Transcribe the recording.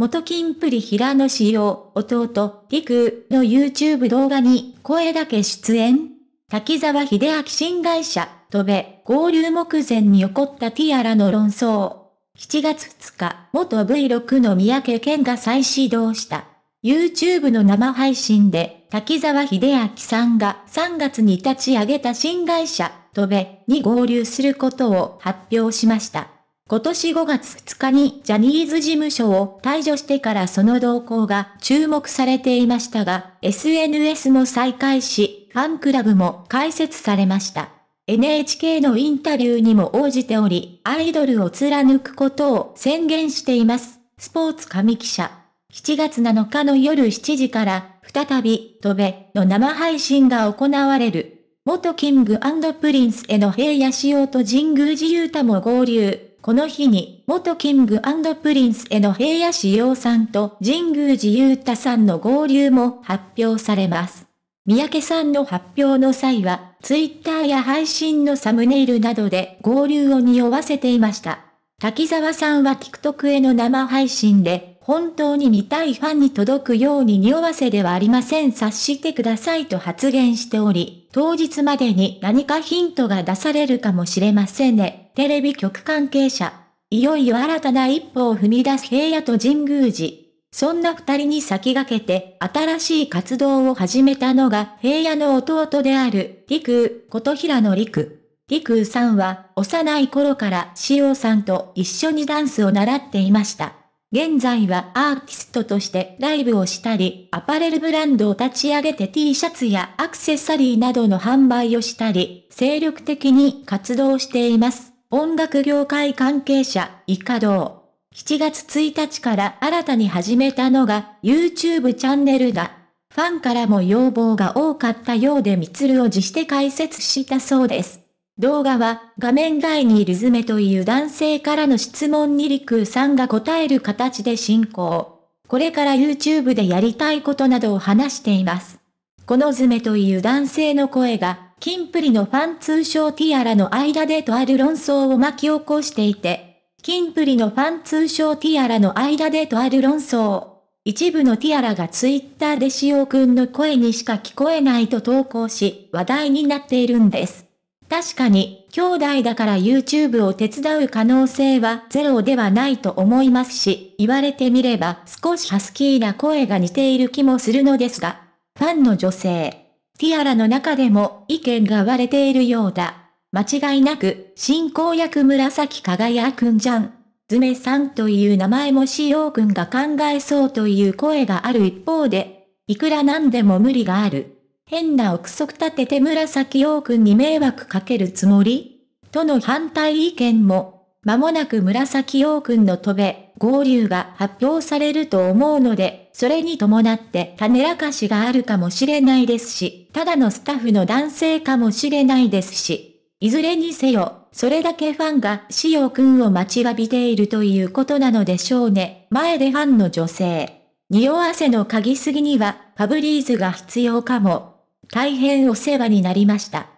元金プリ平野仕様、弟、陸の YouTube 動画に声だけ出演滝沢秀明新会社、とべ、合流目前に起こったティアラの論争。7月2日、元 V6 の三宅健が再始動した。YouTube の生配信で、滝沢秀明さんが3月に立ち上げた新会社、とべ、に合流することを発表しました。今年5月2日にジャニーズ事務所を退場してからその動向が注目されていましたが、SNS も再開し、ファンクラブも開設されました。NHK のインタビューにも応じており、アイドルを貫くことを宣言しています。スポーツ紙記者。7月7日の夜7時から、再び、飛べの生配信が行われる。元キングプリンスへの平野仕様と神宮寺勇太も合流。この日に、元キングプリンスへの平野志陽さんと神宮寺勇太さんの合流も発表されます。三宅さんの発表の際は、ツイッターや配信のサムネイルなどで合流を匂わせていました。滝沢さんは TikTok への生配信で、本当に見たいファンに届くように匂わせではありません察してくださいと発言しており、当日までに何かヒントが出されるかもしれませんね。テレビ局関係者、いよいよ新たな一歩を踏み出す平野と神宮寺。そんな二人に先駆けて新しい活動を始めたのが平野の弟である陸、琴平の陸。陸さんは幼い頃から塩さんと一緒にダンスを習っていました。現在はアーティストとしてライブをしたり、アパレルブランドを立ち上げて T シャツやアクセサリーなどの販売をしたり、精力的に活動しています。音楽業界関係者、イカ同。7月1日から新たに始めたのが YouTube チャンネルだ。ファンからも要望が多かったようでミツルを辞して解説したそうです。動画は画面外にいるズメという男性からの質問にリクさんが答える形で進行。これから YouTube でやりたいことなどを話しています。このズメという男性の声がキンプリのファン通称ティアラの間でとある論争を巻き起こしていて、キンプリのファン通称ティアラの間でとある論争。一部のティアラがツイッターで潮くんの声にしか聞こえないと投稿し、話題になっているんです。確かに、兄弟だから YouTube を手伝う可能性はゼロではないと思いますし、言われてみれば少しハスキーな声が似ている気もするのですが、ファンの女性。ティアラの中でも意見が割れているようだ。間違いなく、進行役紫輝くんじゃん。ズメさんという名前もしようくんが考えそうという声がある一方で、いくらなんでも無理がある。変な憶測立てて紫陽君に迷惑かけるつもりとの反対意見もまもなく紫陽君の飛べ、合流が発表されると思うので、それに伴って種明かしがあるかもしれないですし、ただのスタッフの男性かもしれないですし、いずれにせよ、それだけファンが潮君を待ちわびているということなのでしょうね。前でファンの女性。匂わせの嗅ぎすぎには、ファブリーズが必要かも。大変お世話になりました。